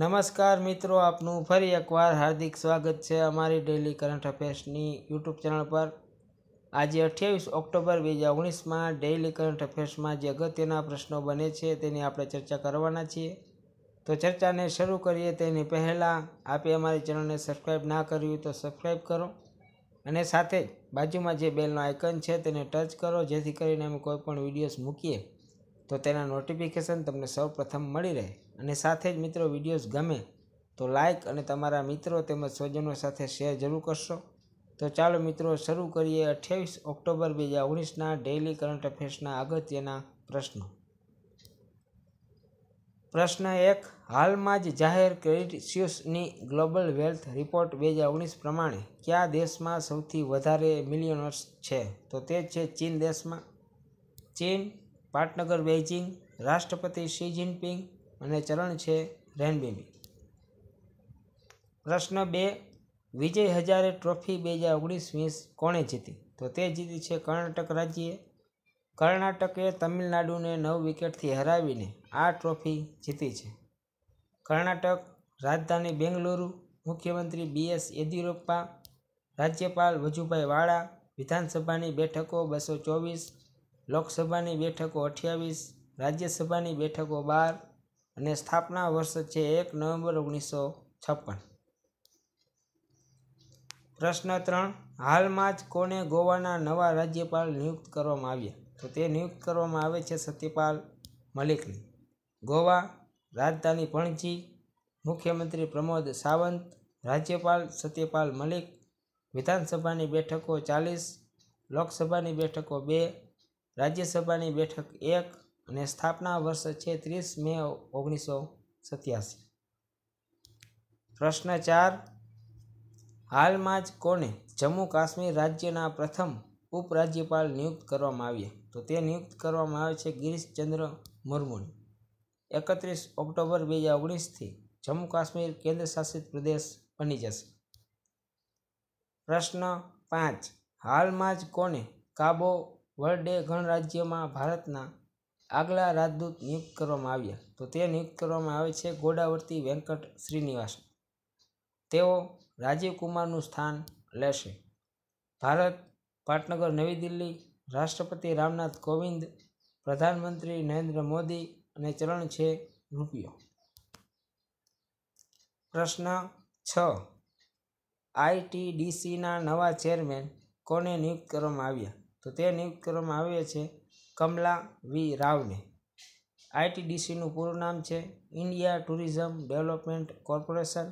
નમસ્કાર મિત્રો આપનું ફરી એકવાર હાર્દિક સ્વાગત છે અમારી ડેલી કરંટ અફેર્સની યુટ્યુબ ચેનલ પર આજે અઠ્યાવીસ ઓક્ટોબર બે હજાર ઓગણીસમાં ડેઇલી કરંટ અફેર્સમાં જે અગત્યના પ્રશ્નો બને છે તેની આપણે ચર્ચા કરવાના છીએ તો ચર્ચાને શરૂ કરીએ તેની પહેલાં આપે અમારી ચેનલને સબસ્ક્રાઈબ ના કર્યું તો સબસ્ક્રાઈબ કરો અને સાથે જ બાજુમાં જે બેલનો આઇકન છે તેને ટચ કરો જેથી કરીને અમે કોઈપણ વિડીયોઝ મૂકીએ તો તેના નોટિફિકેશન તમને સૌપ્રથમ મળી રહે અને સાથે જ મિત્રો વિડીયોઝ ગમે તો લાઇક અને તમારા મિત્રો તેમજ સ્વજનો સાથે શેર જરૂર કરશો તો ચાલો મિત્રો શરૂ કરીએ અઠ્યાવીસ ઓક્ટોબર બે હજાર ઓગણીસના ડેઇલી કરંટ અફેર્સના અગત્યના પ્રશ્નો પ્રશ્ન એક હાલમાં જ જાહેર ક્રેડિટ્યુસની ગ્લોબલ વેલ્થ રિપોર્ટ બે હજાર ઓગણીસ પ્રમાણે કયા દેશમાં સૌથી વધારે મિલિયનર્સ છે તો તે છે ચીન દેશમાં ચીન પાટનગર બેઇજિંગ રાષ્ટ્રપતિ શી જિનપિંગ અને ચરણ છે રેનબેબી પ્રશ્ન બે વિજય હજારે ટ્રોફી બે હજાર ઓગણીસ વીસ કોણે જીતી તો તે જીતી છે કર્ણાટક રાજ્યએ કર્ણાટકે તમિલનાડુને નવ વિકેટથી હરાવીને આ ટ્રોફી જીતી છે કર્ણાટક રાજધાની બેંગલુરુ મુખ્યમંત્રી બી એસ યેદિયુરપ્પા રાજ્યપાલ વજુભાઈ વાળા વિધાનસભાની બેઠકો બસો ચોવીસ લોકસભાની બેઠકો અઠ્યાવીસ રાજ્યસભાની બેઠકો બાર અને સ્થાપના વર્ષ છે એક નવેમ્બર ઓગણીસો છપ્પન પ્રશ્ન ત્રણ હાલમાં જ કોને ગોવાના નવા રાજ્યપાલ નિયુક્ત કરવામાં આવ્યા તો તે નિયુક્ત કરવામાં આવે છે સત્યપાલ મલિકને ગોવા રાજધાની પણજી મુખ્યમંત્રી પ્રમોદ સાવંત રાજ્યપાલ સત્યપાલ મલિક વિધાનસભાની બેઠકો ચાલીસ લોકસભાની બેઠકો બે રાજ્યસભાની બેઠક એક અને સ્થાપના વર્ષ છે ત્રીસ મે ઓગણીસો સત્યાસી પ્રશ્ન ચાર હાલમાં જ કોને જમ્મુ કાશ્મીર રાજ્યના પ્રથમ ઉપરાજ્યપાલ નિયુક્ત કરવામાં આવ્યા તો તે નિયુક્ત કરવામાં આવે છે ગિરીશચંદ્ર મુર્મુને એકત્રીસ ઓક્ટોબર બે હજાર ઓગણીસથી જમ્મુ કાશ્મીર કેન્દ્રશાસિત પ્રદેશ બની જશે પ્રશ્ન પાંચ હાલમાં જ કોને કાબો વર્લ્ડ ગણરાજ્યમાં ભારતના આગલા રાજદૂત નિયુક્ત કરવામાં આવ્યા તો તે નિયુક્ત કરવામાં આવે છે ગોડાવર્તી વેંકટ શ્રીનિવાસ તેઓ રાજીવકુમારનું સ્થાન લેશે ભારત પાટનગર નવી દિલ્હી રાષ્ટ્રપતિ રામનાથ કોવિંદ પ્રધાનમંત્રી નરેન્દ્ર મોદી અને ચલણ છે રૂપિયો પ્રશ્ન છ આઈટીડીસીના નવા ચેરમેન કોને નિયુક્ત કરવામાં આવ્યા તો તે નિયુક્ત કરવામાં આવે છે કમલા વી રાવને આઈટીડીસીનું પૂરું નામ છે ઇન્ડિયા ટુરિઝમ ડેવલપમેન્ટ કોર્પોરેશન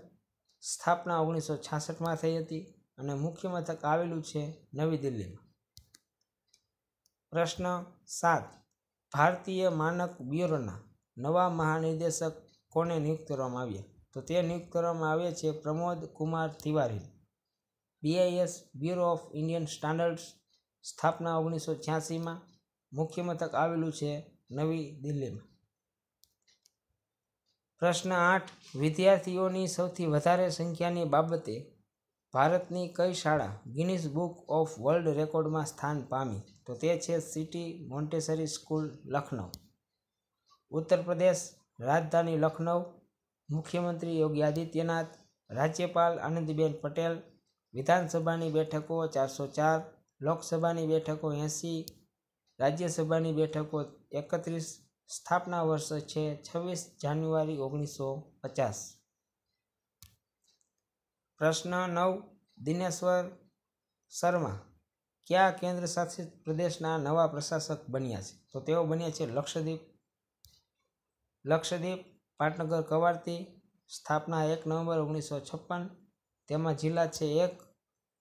સ્થાપના ઓગણીસો છાસઠમાં થઈ હતી અને મુખ્ય મથક આવેલું છે નવી દિલ્હીમાં પ્રશ્ન સાત ભારતીય માનક બ્યુરોના નવા મહાનિર્દેશક કોને નિયુક્ત કરવામાં આવ્યા તો તે નિયુક્ત કરવામાં આવ્યા છે Pramod Kumar Tiwari BIS bureau of Indian standards સ્થાપના ઓગણીસો છ્યાસીમાં મુખ્ય મથક આવેલું છે નવી દિલ્હીમાં પ્રશ્ન આઠ વિદ્યાર્થીઓની સૌથી વધારે સંખ્યાની બાબતે ભારતની કઈ શાળા ગિનિસ બુક ઓફ વર્લ્ડ રેકોર્ડમાં સ્થાન પામી તો તે છે સિટી મોન્ટેસરી સ્કૂલ લખનઉ ઉત્તર પ્રદેશ રાજધાની લખનઉ મુખ્યમંત્રી યોગી આદિત્યનાથ રાજ્યપાલ આનંદીબેન પટેલ વિધાનસભાની બેઠકો ચારસો ચાર લોકસભાની બેઠકો એંસી રાજ્યસભાની બેઠકો એકત્રીસ સ્થાપના વર્ષ છે છવ્વીસ જાન્યુઆરી ઓગણીસો પચાસ પ્રશ્ન નવ દિનેશ્વર શર્મા કયા કેન્દ્ર શાસિત પ્રદેશના નવા પ્રશાસક બન્યા છે તો તેઓ બન્યા છે લક્ષદ્વીપ લક્ષદ્વીપ પાટનગર કવારતી સ્થાપના એક નવેમ્બર ઓગણીસો છપ્પન તેમાં જિલ્લા છે એક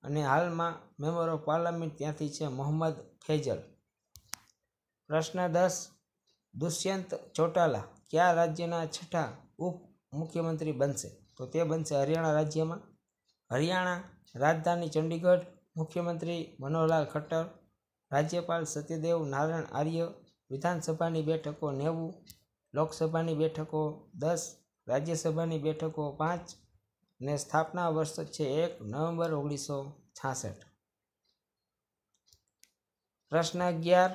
અને હાલમાં મેમ્બર ઓફ પાર્લામેન્ટ ત્યાંથી છે મોહમ્મદ ફૈઝલ પ્રશ્ન દસ દુષ્યંત ચોટાલા કયા રાજ્યના છઠ્ઠા ઉપ મુખ્યમંત્રી બનશે તો તે બનશે હરિયાણા રાજ્યમાં હરિયાણા રાજધાની ચંડીગઢ મુખ્યમંત્રી મનોહરલાલ ખટ્ટર રાજ્યપાલ સત્યદેવ નારાયણ આર્ય વિધાનસભાની બેઠકો નેવું લોકસભાની બેઠકો દસ રાજ્યસભાની બેઠકો પાંચ ને સ્થાપના વર્ષ છે એક નવેમ્બર ઓગણીસો છાસઠ પ્રશ્ન અગિયાર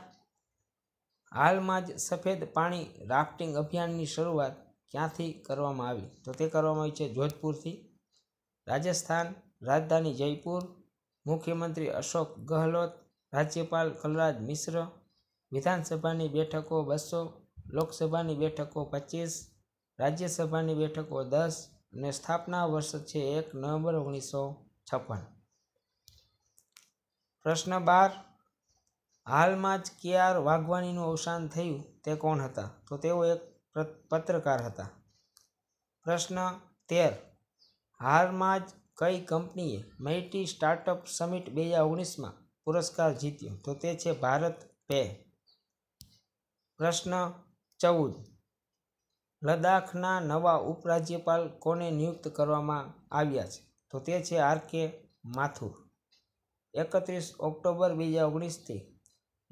હાલમાં જ સફેદ પાણી રાફ્ટિંગ અભિયાનની શરૂઆત ક્યાંથી કરવામાં આવી તો તે કરવામાં આવી છે જોધપુરથી રાજસ્થાન રાજધાની જયપુર મુખ્યમંત્રી અશોક ગહલોત રાજ્યપાલ કલરાજ મિશ્ર વિધાનસભાની બેઠકો બસો લોકસભાની બેઠકો પચીસ રાજ્યસભાની બેઠકો દસ અને સ્થાપના વર્ષ છે એક નવેમ્બર ઓગણીસો છપ્પન પ્રશ્ન બાર હાલમાં જ કે આર વાઘવાનીનું અવસાન થયું તે કોણ હતા તો તેઓ એક પત્રકાર હતા પ્રશ્ન તેર હાલમાં જ કઈ કંપનીએ મલ્ટી સ્ટાર્ટઅપ સમિટ બે હજાર ઓગણીસમાં પુરસ્કાર જીત્યો તો તે છે ભારત પે પ્રશ્ન ચૌદ લદ્દાખના નવા ઉપરાજ્યપાલ કોને નિયુક્ત કરવામાં આવ્યા છે તો તે છે આર કે માથુર એકત્રીસ ઓક્ટોબર બે હજાર ઓગણીસથી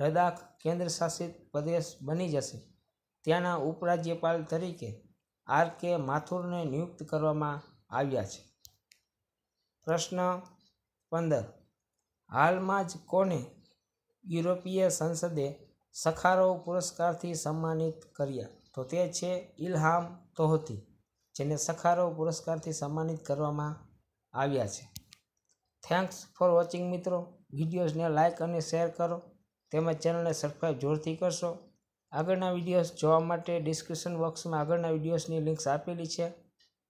લદ્દાખ કેન્દ્રશાસિત પ્રદેશ બની જશે ત્યાંના ઉપરાજ્યપાલ તરીકે આર કે માથુરને નિયુક્ત કરવામાં આવ્યા છે પ્રશ્ન પંદર હાલમાં જ કોને યુરોપીય સંસદે સખારો પુરસ્કારથી સન્માનિત કર્યા તો તે છે ઇલહામ તોહતી જેને સખારો પુરસ્કારથી સન્માનિત કરવામાં આવ્યા છે થેન્ક્સ ફોર વોચિંગ મિત્રો વિડીયોઝને લાઇક અને શેર કરો તેમજ ચેનલને સબસ્ક્રાઈબ જોરથી કરશો આગળના વિડીયોઝ જોવા માટે ડિસ્ક્રિપ્શન બોક્સમાં આગળના વિડીયોઝની લિંક્સ આપેલી છે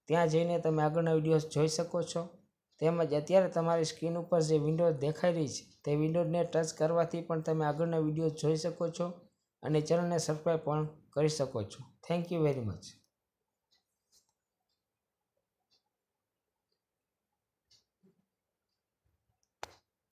ત્યાં જઈને તમે આગળના વિડીયોઝ જોઈ શકો છો તેમજ અત્યારે તમારી સ્ક્રીન ઉપર જે વિન્ડો દેખાઈ રહી છે તે વિન્ડોને ટચ કરવાથી પણ તમે આગળના વિડીયો જોઈ શકો છો અને ચેનલને સબસ્ક્રાઈબ પણ કરી શકો છો થેન્ક યુ વેરી મચ